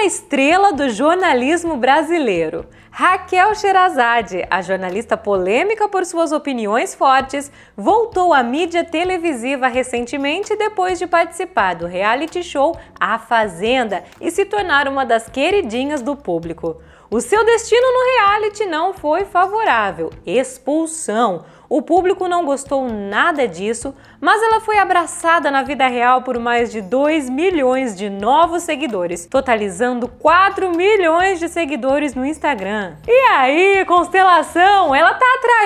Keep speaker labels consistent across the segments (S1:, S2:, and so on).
S1: uma estrela do jornalismo brasileiro. Raquel Sherazade, a jornalista polêmica por suas opiniões fortes, voltou à mídia televisiva recentemente depois de participar do reality show A Fazenda e se tornar uma das queridinhas do público. O seu destino no reality não foi favorável expulsão. O público não gostou nada disso, mas ela foi abraçada na vida real por mais de 2 milhões de novos seguidores, totalizando 4 milhões de seguidores no Instagram. E aí, constelação, ela tá atrás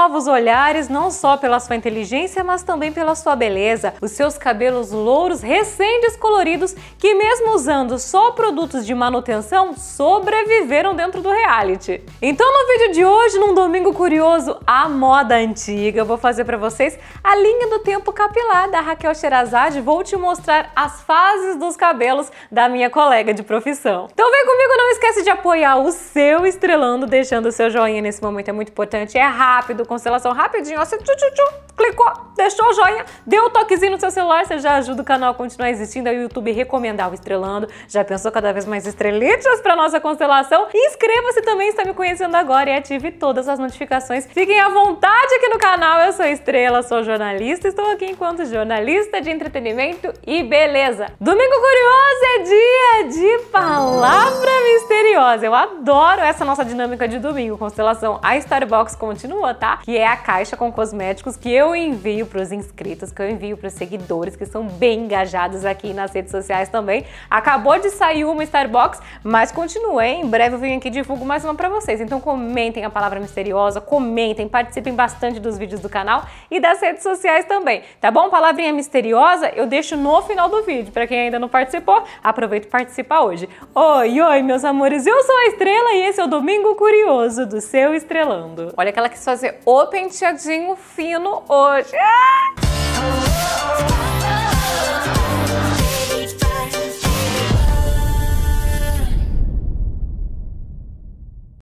S1: novos olhares não só pela sua inteligência, mas também pela sua beleza. Os seus cabelos louros recém-descoloridos, que mesmo usando só produtos de manutenção, sobreviveram dentro do reality. Então no vídeo de hoje, num domingo curioso, a moda antiga, eu vou fazer para vocês a linha do tempo capilar da Raquel Sherazade, vou te mostrar as fases dos cabelos da minha colega de profissão. Então vem comigo, não esquece de apoiar o seu estrelando, deixando o seu joinha nesse momento é muito importante, é rápido, Constelação rapidinho, ó, você tchu, tchu, tchu, clicou, deixou o joinha, deu um toquezinho no seu celular, você já ajuda o canal a continuar existindo, aí o YouTube recomendar o Estrelando. Já pensou cada vez mais estrelitas para nossa constelação? Inscreva-se também, está me conhecendo agora e ative todas as notificações. Fiquem à vontade aqui no canal, eu sou Estrela, sou jornalista, estou aqui enquanto jornalista de entretenimento e beleza. Domingo Curioso é dia de palavra misteriosa. Eu adoro essa nossa dinâmica de domingo, constelação. A Starbucks continua, tá? que é a caixa com cosméticos que eu envio para os inscritos, que eu envio para os seguidores que são bem engajados aqui nas redes sociais também. Acabou de sair uma Starbucks, mas continua, hein? Em breve eu venho aqui e divulgo mais uma para vocês. Então comentem a palavra misteriosa, comentem, participem bastante dos vídeos do canal e das redes sociais também, tá bom? Palavrinha misteriosa eu deixo no final do vídeo, para quem ainda não participou, aproveita e participa hoje. Oi, oi, meus amores, eu sou a Estrela e esse é o Domingo Curioso do seu Estrelando. Olha aquela que só fazer o penteadinho fino hoje. Ah!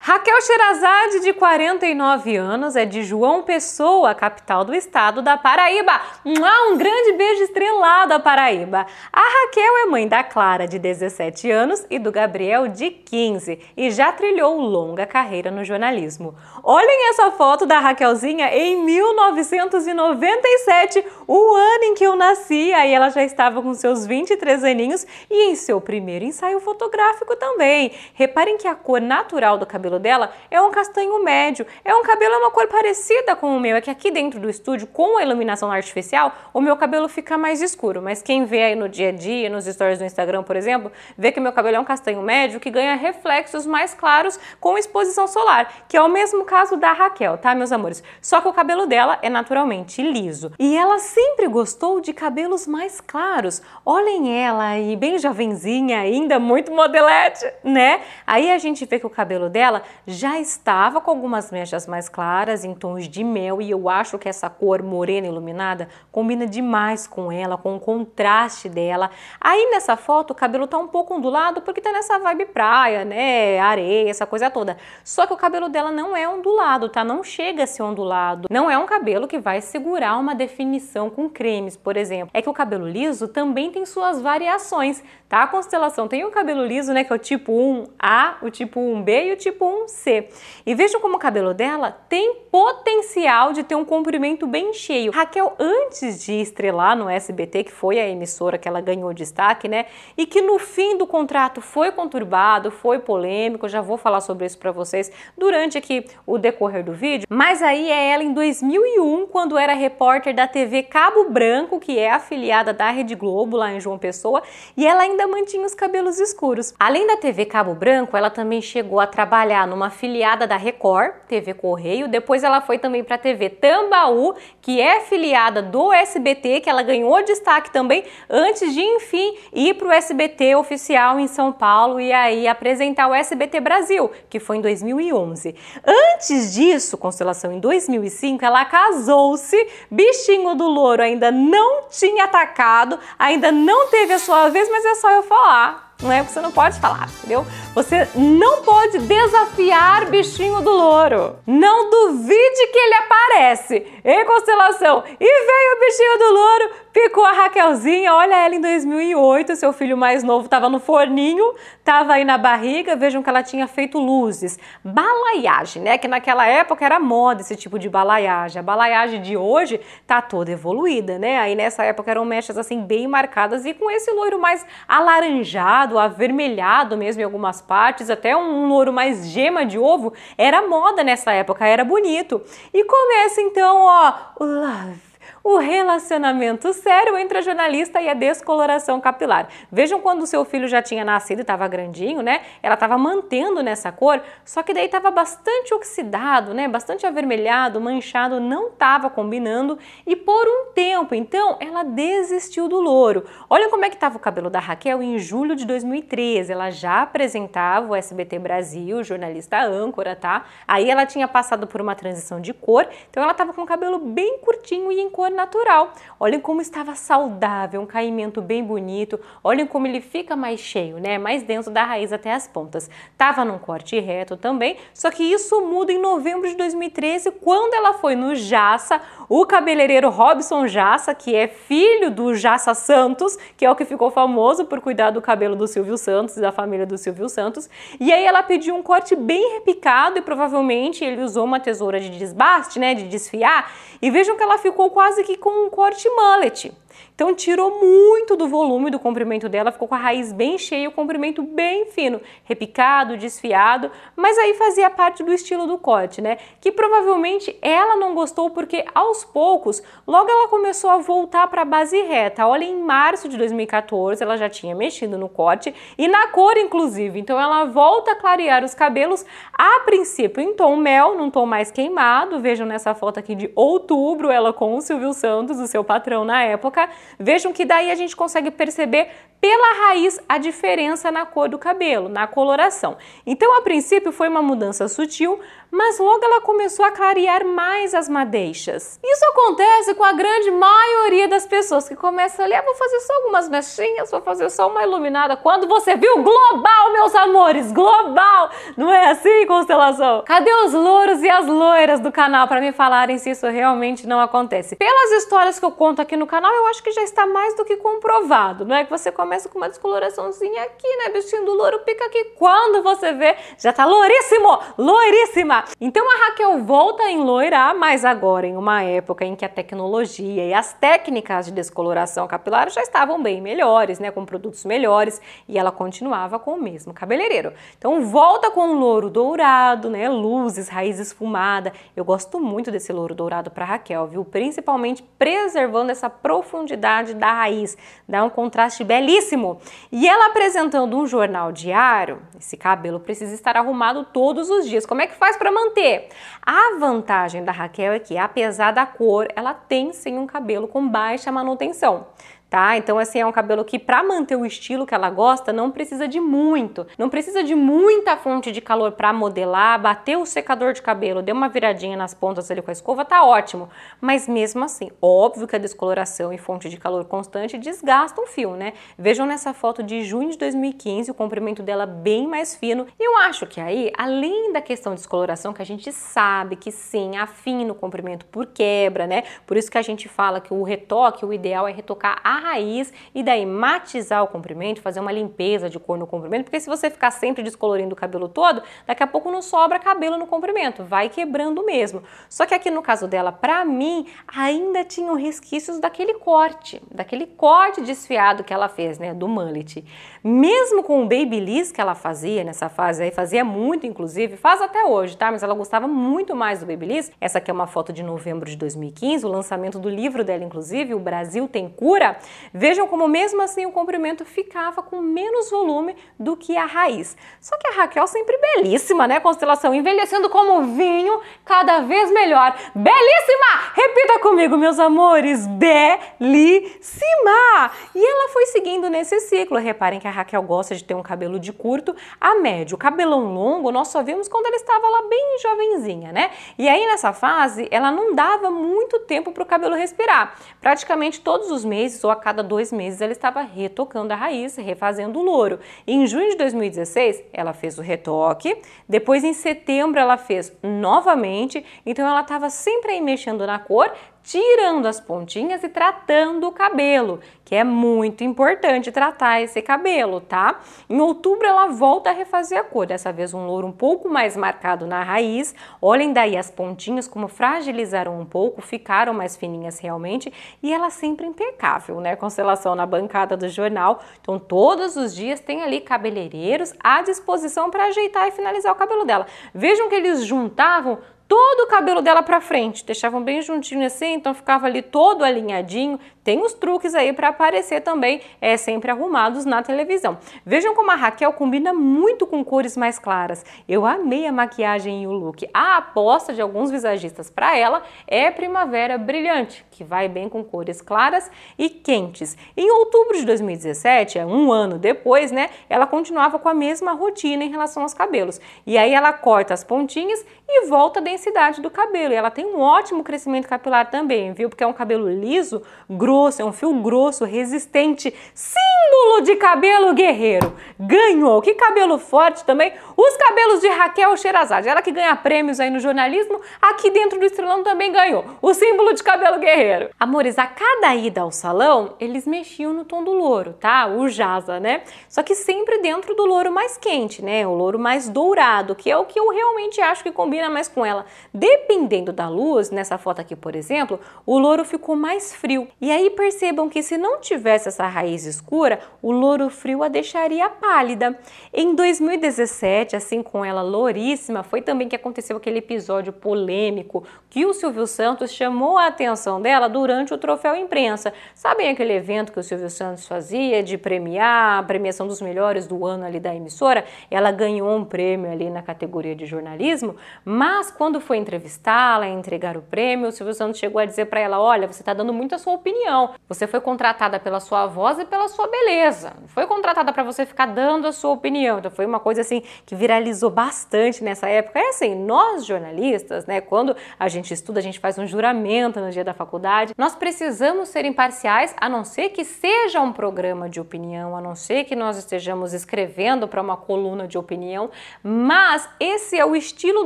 S1: Raquel Xerazade, de 49 anos, é de João Pessoa, capital do estado da Paraíba. Um grande beijo estrelado à Paraíba. A Raquel é mãe da Clara, de 17 anos, e do Gabriel, de 15, e já trilhou longa carreira no jornalismo. Olhem essa foto da Raquelzinha em 1997, o ano em que eu nasci. Aí ela já estava com seus 23 aninhos e em seu primeiro ensaio fotográfico também. Reparem que a cor natural do cabelo cabelo dela é um castanho médio. É um cabelo, é uma cor parecida com o meu. É que aqui dentro do estúdio, com a iluminação artificial, o meu cabelo fica mais escuro. Mas quem vê aí no dia a dia, nos stories do Instagram, por exemplo, vê que meu cabelo é um castanho médio que ganha reflexos mais claros com exposição solar, que é o mesmo caso da Raquel, tá, meus amores? Só que o cabelo dela é naturalmente liso. E ela sempre gostou de cabelos mais claros. Olhem ela aí, bem jovenzinha ainda, muito modelete, né? Aí a gente vê que o cabelo dela já estava com algumas mechas mais claras, em tons de mel, e eu acho que essa cor morena iluminada combina demais com ela, com o contraste dela. Aí nessa foto o cabelo tá um pouco ondulado porque tá nessa vibe praia, né? Areia, essa coisa toda. Só que o cabelo dela não é ondulado, tá? Não chega a ser ondulado. Não é um cabelo que vai segurar uma definição com cremes, por exemplo. É que o cabelo liso também tem suas variações, tá? A constelação tem o cabelo liso, né? Que é o tipo 1A, o tipo 1B e o tipo 1 com C. E vejam como o cabelo dela tem potencial de ter um comprimento bem cheio. Raquel, antes de estrelar no SBT, que foi a emissora que ela ganhou destaque, né? E que no fim do contrato foi conturbado, foi polêmico, já vou falar sobre isso para vocês durante aqui o decorrer do vídeo. Mas aí é ela em 2001, quando era repórter da TV Cabo Branco, que é afiliada da Rede Globo lá em João Pessoa, e ela ainda mantinha os cabelos escuros. Além da TV Cabo Branco, ela também chegou a trabalhar trabalhar numa filiada da Record, TV Correio, depois ela foi também para a TV Tambaú, que é filiada do SBT, que ela ganhou destaque também, antes de, enfim, ir para o SBT oficial em São Paulo e aí apresentar o SBT Brasil, que foi em 2011. Antes disso, Constelação, em 2005, ela casou-se, bichinho do louro ainda não tinha atacado, ainda não teve a sua vez, mas é só eu falar não é porque você não pode falar, entendeu? Você não pode desafiar bichinho do louro. Não duvide que ele aparece. Em constelação, e veio o bichinho do louro, Ficou a Raquelzinha, olha ela em 2008, seu filho mais novo estava no forninho, estava aí na barriga, vejam que ela tinha feito luzes. Balaiagem, né? Que naquela época era moda esse tipo de balaiagem. A balaiagem de hoje tá toda evoluída, né? Aí nessa época eram mechas assim bem marcadas e com esse loiro mais alaranjado, avermelhado mesmo em algumas partes, até um loiro mais gema de ovo, era moda nessa época, era bonito. E começa então, ó, o love o relacionamento sério entre a jornalista e a descoloração capilar. Vejam quando o seu filho já tinha nascido e estava grandinho, né? Ela estava mantendo nessa cor, só que daí estava bastante oxidado, né? Bastante avermelhado, manchado, não estava combinando e por um tempo, então, ela desistiu do louro. Olha como é que estava o cabelo da Raquel em julho de 2013. Ela já apresentava o SBT Brasil, jornalista âncora, tá? Aí ela tinha passado por uma transição de cor, então ela estava com o cabelo bem curtinho e em cor natural. Olhem como estava saudável, um caimento bem bonito. Olhem como ele fica mais cheio, né? Mais denso da raiz até as pontas. Tava num corte reto também, só que isso muda em novembro de 2013, quando ela foi no Jaça, o cabeleireiro Robson Jaça, que é filho do Jaça Santos, que é o que ficou famoso por cuidar do cabelo do Silvio Santos, da família do Silvio Santos. E aí ela pediu um corte bem repicado e provavelmente ele usou uma tesoura de desbaste, né, de desfiar. E vejam que ela ficou quase quase que com um corte mullet. Então tirou muito do volume do comprimento dela, ficou com a raiz bem cheia, o comprimento bem fino, repicado, desfiado, mas aí fazia parte do estilo do corte, né? Que provavelmente ela não gostou porque aos poucos, logo ela começou a voltar para a base reta. Olha, em março de 2014 ela já tinha mexido no corte e na cor inclusive. Então ela volta a clarear os cabelos a princípio em tom mel, num tom mais queimado. Vejam nessa foto aqui de outubro, ela com o Silvio Santos, o seu patrão na época, Vejam que daí a gente consegue perceber pela raiz a diferença na cor do cabelo, na coloração. Então, a princípio, foi uma mudança sutil, mas logo ela começou a clarear mais as madeixas. Isso acontece com a grande maioria das pessoas que começa a ler, ah, vou fazer só algumas mechinhas, vou fazer só uma iluminada. Quando você viu global, meus amores, global! Não é assim, constelação? Cadê os louros e as loiras do canal para me falarem se isso realmente não acontece? Pelas histórias que eu conto aqui no canal, eu acho que já está mais do que comprovado, não é que você começa com uma descoloraçãozinha aqui, né, bichinho do louro pica aqui, quando você vê, já tá louríssimo, loiríssima então a Raquel volta em loira, mas agora em uma época em que a tecnologia e as técnicas de descoloração capilar já estavam bem melhores, né, com produtos melhores, e ela continuava com o mesmo cabeleireiro. Então volta com um louro dourado, né, luzes, raiz esfumada. Eu gosto muito desse louro dourado para Raquel, viu? Principalmente preservando essa profundidade da raiz, dá um contraste belíssimo. E ela apresentando um jornal diário, esse cabelo precisa estar arrumado todos os dias. Como é que faz para para manter. A vantagem da Raquel é que, apesar da cor, ela tem sim um cabelo com baixa manutenção tá? Então assim é um cabelo que para manter o estilo que ela gosta não precisa de muito, não precisa de muita fonte de calor para modelar, bater o secador de cabelo, deu uma viradinha nas pontas ali com a escova, tá ótimo. Mas mesmo assim, óbvio que a descoloração e fonte de calor constante desgastam o fio, né? Vejam nessa foto de junho de 2015 o comprimento dela bem mais fino. E eu acho que aí, além da questão de descoloração que a gente sabe que sim, afina o comprimento por quebra, né? Por isso que a gente fala que o retoque, o ideal é retocar a a raiz e daí matizar o comprimento, fazer uma limpeza de cor no comprimento, porque se você ficar sempre descolorindo o cabelo todo, daqui a pouco não sobra cabelo no comprimento, vai quebrando mesmo. Só que aqui no caso dela, para mim, ainda tinham resquícios daquele corte, daquele corte desfiado que ela fez, né, do mullet. Mesmo com o babyliss que ela fazia nessa fase aí, fazia muito inclusive, faz até hoje, tá? Mas ela gostava muito mais do babyliss. Essa aqui é uma foto de novembro de 2015, o lançamento do livro dela inclusive, O Brasil tem cura. Vejam como mesmo assim o comprimento ficava com menos volume do que a raiz. Só que a Raquel sempre belíssima, né? Constelação envelhecendo como vinho, cada vez melhor. Belíssima! Repita comigo, meus amores, belíssima! E ela foi seguindo nesse ciclo. Reparem que a Raquel gosta de ter um cabelo de curto a médio. cabelão longo nós só vimos quando ela estava lá bem jovenzinha, né? E aí nessa fase, ela não dava muito tempo para o cabelo respirar. Praticamente todos os meses ou a cada dois meses ela estava retocando a raiz, refazendo o louro. Em junho de 2016, ela fez o retoque, depois em setembro ela fez novamente, então ela estava sempre aí mexendo na cor, tirando as pontinhas e tratando o cabelo, que é muito importante tratar esse cabelo, tá? Em outubro ela volta a refazer a cor, dessa vez um louro um pouco mais marcado na raiz. Olhem daí as pontinhas como fragilizaram um pouco, ficaram mais fininhas realmente, e ela sempre impecável, né? Constelação na bancada do jornal. Então todos os dias tem ali cabeleireiros à disposição para ajeitar e finalizar o cabelo dela. Vejam que eles juntavam todo o cabelo dela para frente, deixavam bem juntinho assim, então ficava ali todo alinhadinho, tem os truques aí para aparecer também é, sempre arrumados na televisão. Vejam como a Raquel combina muito com cores mais claras. Eu amei a maquiagem e o look. A aposta de alguns visagistas para ela é Primavera Brilhante, que vai bem com cores claras e quentes. Em outubro de 2017, é, um ano depois, né, ela continuava com a mesma rotina em relação aos cabelos. E aí ela corta as pontinhas e volta a densidade do cabelo. E ela tem um ótimo crescimento capilar também, viu? Porque é um cabelo liso, grosso, grosso, é um fio grosso, resistente, símbolo de cabelo guerreiro. Ganhou. Que cabelo forte também. Os cabelos de Raquel Xerazade, ela que ganha prêmios aí no jornalismo, aqui dentro do Estrelão também ganhou. O símbolo de cabelo guerreiro. Amores, a cada ida ao salão, eles mexiam no tom do louro, tá? O jaza, né? Só que sempre dentro do louro mais quente, né? O louro mais dourado, que é o que eu realmente acho que combina mais com ela. Dependendo da luz, nessa foto aqui, por exemplo, o louro ficou mais frio. E aí percebam que se não tivesse essa raiz escura, o louro frio a deixaria pálida. Em 2017, assim com ela louríssima, foi também que aconteceu aquele episódio polêmico que o Silvio Santos chamou a atenção dela durante o Troféu Imprensa. Sabem aquele evento que o Silvio Santos fazia de premiar, a premiação dos melhores do ano ali da emissora? Ela ganhou um prêmio ali na categoria de jornalismo, mas quando foi entrevistá-la, entregar o prêmio, o Silvio Santos chegou a dizer para ela: "Olha, você está dando muito a sua opinião não. Você foi contratada pela sua voz e pela sua beleza. Não foi contratada para você ficar dando a sua opinião. Então foi uma coisa assim que viralizou bastante nessa época. É assim, nós jornalistas, né, quando a gente estuda, a gente faz um juramento no dia da faculdade, nós precisamos ser imparciais, a não ser que seja um programa de opinião, a não ser que nós estejamos escrevendo para uma coluna de opinião, mas esse é o estilo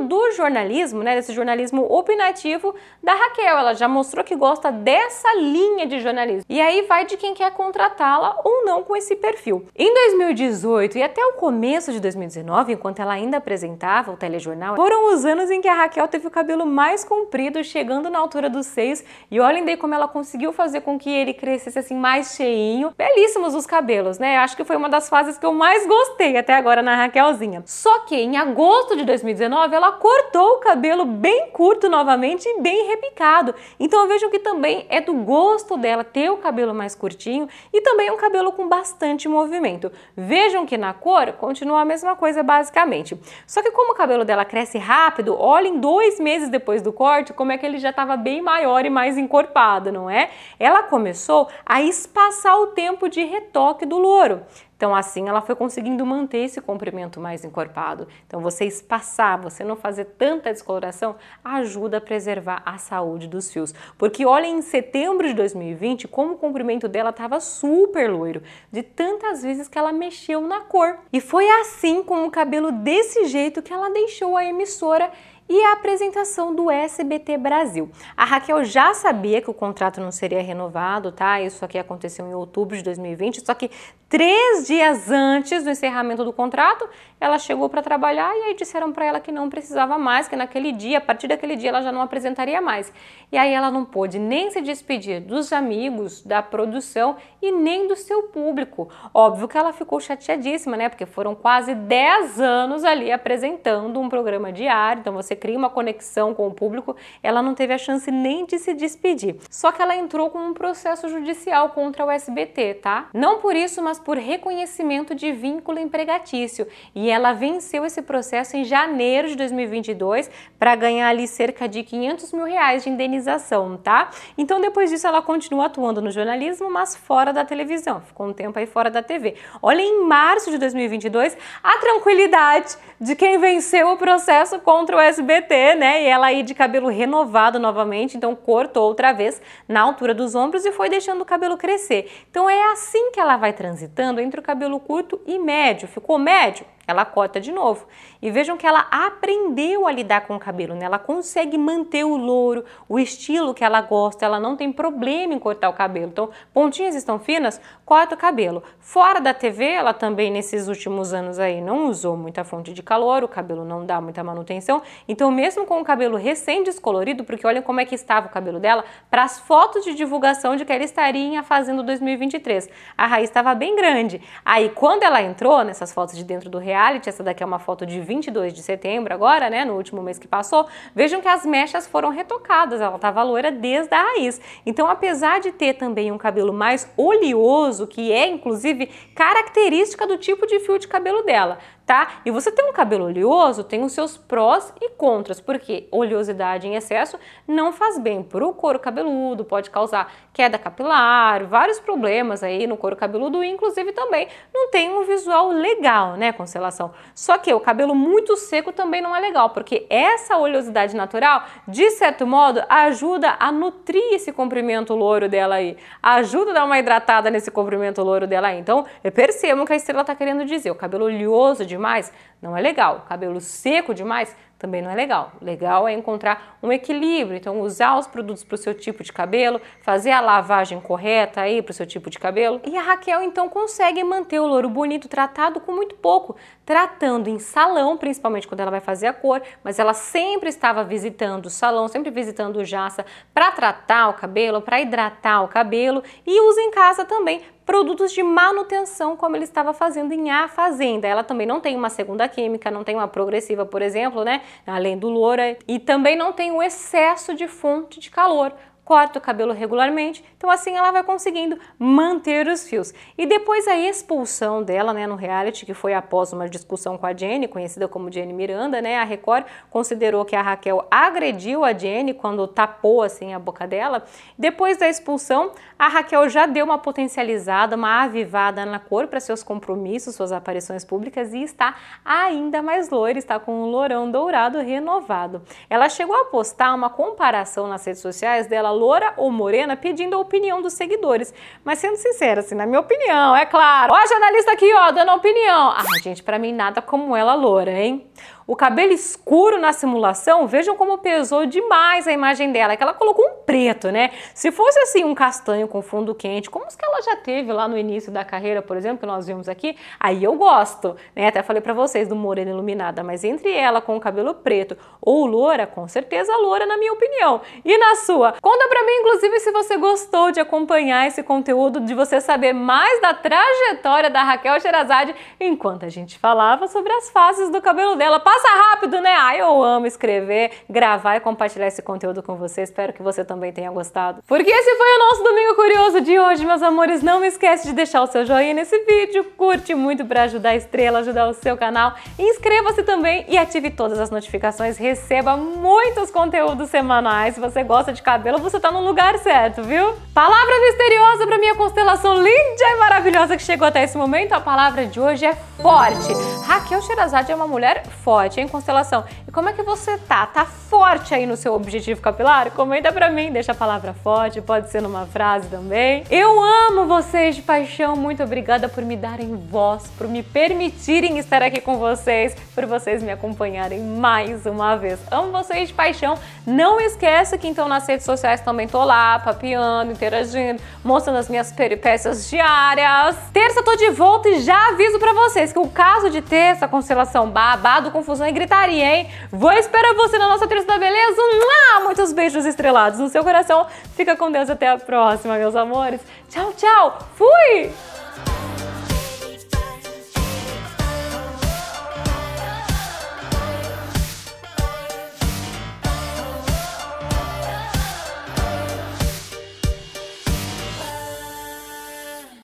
S1: do jornalismo, né, desse jornalismo opinativo da Raquel. Ela já mostrou que gosta dessa linha de jornalismo. E aí vai de quem quer contratá-la ou não com esse perfil. Em 2018 e até o começo de 2019, enquanto ela ainda apresentava o telejornal, foram os anos em que a Raquel teve o cabelo mais comprido, chegando na altura dos seis, e olhem daí como ela conseguiu fazer com que ele crescesse assim mais cheinho. Belíssimos os cabelos, né? Acho que foi uma das fases que eu mais gostei até agora na Raquelzinha. Só que em agosto de 2019 ela cortou o cabelo bem curto novamente e bem repicado. Então vejam que também é do gosto dela ter o cabelo mais curtinho e também um cabelo com bastante movimento. Vejam que na cor continua a mesma coisa basicamente. Só que como o cabelo dela cresce rápido, olhem dois meses depois do corte como é que ele já estava bem maior e mais encorpado, não é? Ela começou a espaçar o tempo de retoque do louro. Então, assim, ela foi conseguindo manter esse comprimento mais encorpado. Então, você espaçar, você não fazer tanta descoloração, ajuda a preservar a saúde dos fios. Porque olha, em setembro de 2020, como o comprimento dela estava super loiro, de tantas vezes que ela mexeu na cor. E foi assim, com o cabelo desse jeito, que ela deixou a emissora e a apresentação do SBT Brasil. A Raquel já sabia que o contrato não seria renovado, tá? Isso aqui aconteceu em outubro de 2020, só que Três dias antes do encerramento do contrato, ela chegou para trabalhar e aí disseram para ela que não precisava mais, que naquele dia, a partir daquele dia, ela já não apresentaria mais. E aí ela não pôde nem se despedir dos amigos, da produção e nem do seu público. Óbvio que ela ficou chateadíssima, né? Porque foram quase 10 anos ali apresentando um programa diário, então você cria uma conexão com o público. Ela não teve a chance nem de se despedir. Só que ela entrou com um processo judicial contra o SBT, tá? Não por isso, mas por reconhecimento de vínculo empregatício e ela venceu esse processo em janeiro de 2022 para ganhar ali cerca de 500 mil reais de indenização, tá? Então depois disso ela continua atuando no jornalismo, mas fora da televisão, ficou um tempo aí fora da TV. Olha, em março de 2022, a tranquilidade de quem venceu o processo contra o SBT, né? E ela aí de cabelo renovado novamente, então cortou outra vez na altura dos ombros e foi deixando o cabelo crescer. Então é assim que ela vai transitar transitando entre o cabelo curto e médio. Ficou médio? ela corta de novo. E vejam que ela aprendeu a lidar com o cabelo, né? Ela consegue manter o louro, o estilo que ela gosta, ela não tem problema em cortar o cabelo. Então, pontinhas estão finas, corta o cabelo. Fora da TV, ela também nesses últimos anos aí não usou muita fonte de calor, o cabelo não dá muita manutenção. Então, mesmo com o cabelo recém-descolorido, porque olha como é que estava o cabelo dela, para as fotos de divulgação de que ela estaria em a Fazenda 2023, a raiz estava bem grande. Aí, quando ela entrou nessas fotos de dentro do real, reality, essa daqui é uma foto de 22 de setembro agora, né, no último mês que passou, vejam que as mechas foram retocadas, ela estava loira desde a raiz. Então, apesar de ter também um cabelo mais oleoso, que é inclusive característica do tipo de fio de cabelo dela, tá? E você tem um cabelo oleoso, tem os seus prós e contras, porque oleosidade em excesso não faz bem para o couro cabeludo, pode causar queda capilar, vários problemas aí no couro cabeludo, inclusive também não tem um visual legal, né, constelação? Só que o cabelo muito seco também não é legal, porque essa oleosidade natural, de certo modo, ajuda a nutrir esse comprimento louro dela aí, ajuda a dar uma hidratada nesse comprimento louro dela aí. Então, percebam que a estrela está querendo dizer, o cabelo oleoso demais demais não é legal. Cabelo seco demais também não é legal. legal é encontrar um equilíbrio, então usar os produtos para o seu tipo de cabelo, fazer a lavagem correta aí para o seu tipo de cabelo. E a Raquel então consegue manter o louro bonito tratado com muito pouco, tratando em salão, principalmente quando ela vai fazer a cor, mas ela sempre estava visitando o salão, sempre visitando o Jaça para tratar o cabelo, para hidratar o cabelo e usa em casa também produtos de manutenção, como ele estava fazendo em A Fazenda. Ela também não tem uma segunda química, não tem uma progressiva, por exemplo, né? além do loura, e também não tem o excesso de fonte de calor, corta o cabelo regularmente. Então assim ela vai conseguindo manter os fios. E depois a expulsão dela, né, no reality, que foi após uma discussão com a Jenny, conhecida como Jenny Miranda, né, a Record considerou que a Raquel agrediu a Jenny quando tapou assim a boca dela. Depois da expulsão, a Raquel já deu uma potencializada, uma avivada na cor para seus compromissos, suas aparições públicas e está ainda mais loira, está com um lourão dourado renovado. Ela chegou a postar uma comparação nas redes sociais dela loura ou morena pedindo a opinião dos seguidores. Mas sendo sincera, assim, na minha opinião, é claro. Ó a jornalista aqui, ó, dando opinião. Ah, gente, para mim nada como ela loura, hein? O cabelo escuro na simulação, vejam como pesou demais a imagem dela, é que ela colocou um preto, né? Se fosse assim um castanho com fundo quente, como os que ela já teve lá no início da carreira, por exemplo, que nós vimos aqui, aí eu gosto, né? Até falei para vocês do moreno iluminada, mas entre ela com o cabelo preto ou loura, com certeza loura na minha opinião. E na sua? Conta para mim inclusive se você gostou de acompanhar esse conteúdo, de você saber mais da trajetória da Raquel Sherazade enquanto a gente falava sobre as fases do cabelo dela. Passa rápido, né? Ai, eu amo escrever, gravar e compartilhar esse conteúdo com você. Espero que você também tenha gostado. Porque esse foi o nosso Domingo Curioso de hoje, meus amores. Não me esquece de deixar o seu joinha nesse vídeo. Curte muito para ajudar a estrela, ajudar o seu canal. Inscreva-se também e ative todas as notificações. Receba muitos conteúdos semanais. Se você gosta de cabelo, você tá no lugar certo, viu? Palavra misteriosa para minha constelação linda e maravilhosa que chegou até esse momento. A palavra de hoje é forte. Raquel Sherazade é uma mulher forte Forte hein, Constelação? E como é que você tá? Tá forte aí no seu objetivo capilar? Comenta pra mim, deixa a palavra forte, pode ser numa frase também. Eu amo vocês de paixão, muito obrigada por me darem voz, por me permitirem estar aqui com vocês, por vocês me acompanharem mais uma vez. Amo vocês de paixão. Não esqueça que então nas redes sociais também tô lá, papiando, interagindo, mostrando as minhas peripécias diárias. Terça tô de volta e já aviso para vocês que o caso de terça, constelação babado, confusão, confusão e gritaria, hein? Vou esperar você na nossa terça da beleza. Um Muitos beijos estrelados no seu coração. Fica com Deus até a próxima, meus amores. Tchau, tchau. Fui!